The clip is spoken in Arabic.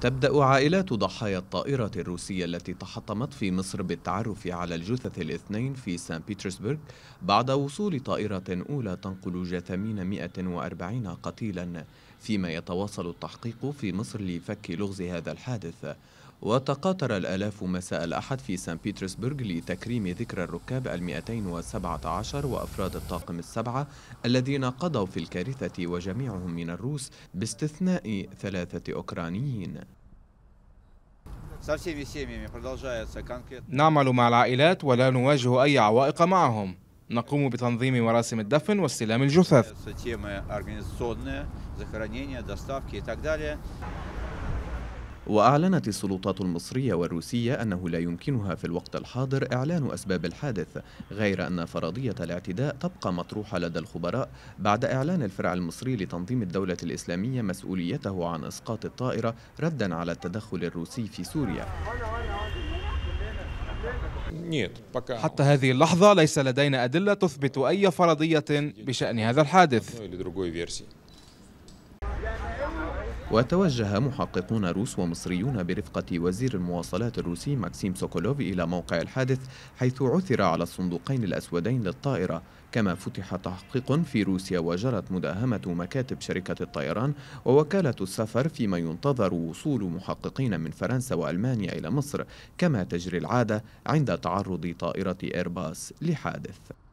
تبدأ عائلات ضحايا الطائرة الروسية التي تحطمت في مصر بالتعرف على الجثث الاثنين في سان بيترسبرغ بعد وصول طائرة أولى تنقل جثمين 140 قتيلا فيما يتواصل التحقيق في مصر لفك لغز هذا الحادث وتقاطر الآلاف مساء الأحد في سان بيترسبرغ لتكريم ذكرى الركاب المئتين وسبعة عشر وأفراد الطاقم السبعة الذين قضوا في الكارثة وجميعهم من الروس باستثناء ثلاثة أوكرانيين نعمل مع العائلات ولا نواجه أي عوائق معهم نقوم بتنظيم مراسم الدفن واستلام الجثث وأعلنت السلطات المصرية والروسية أنه لا يمكنها في الوقت الحاضر إعلان أسباب الحادث غير أن فرضية الاعتداء تبقى مطروحة لدى الخبراء بعد إعلان الفرع المصري لتنظيم الدولة الإسلامية مسؤوليته عن إسقاط الطائرة ردا على التدخل الروسي في سوريا حتى هذه اللحظة ليس لدينا أدلة تثبت أي فرضية بشأن هذا الحادث وتوجه محققون روس ومصريون برفقة وزير المواصلات الروسي ماكسيم سوكولوف إلى موقع الحادث حيث عثر على الصندوقين الأسودين للطائرة كما فتح تحقيق في روسيا وجرت مداهمة مكاتب شركة الطيران ووكالة السفر فيما ينتظر وصول محققين من فرنسا وألمانيا إلى مصر كما تجري العادة عند تعرض طائرة إيرباص لحادث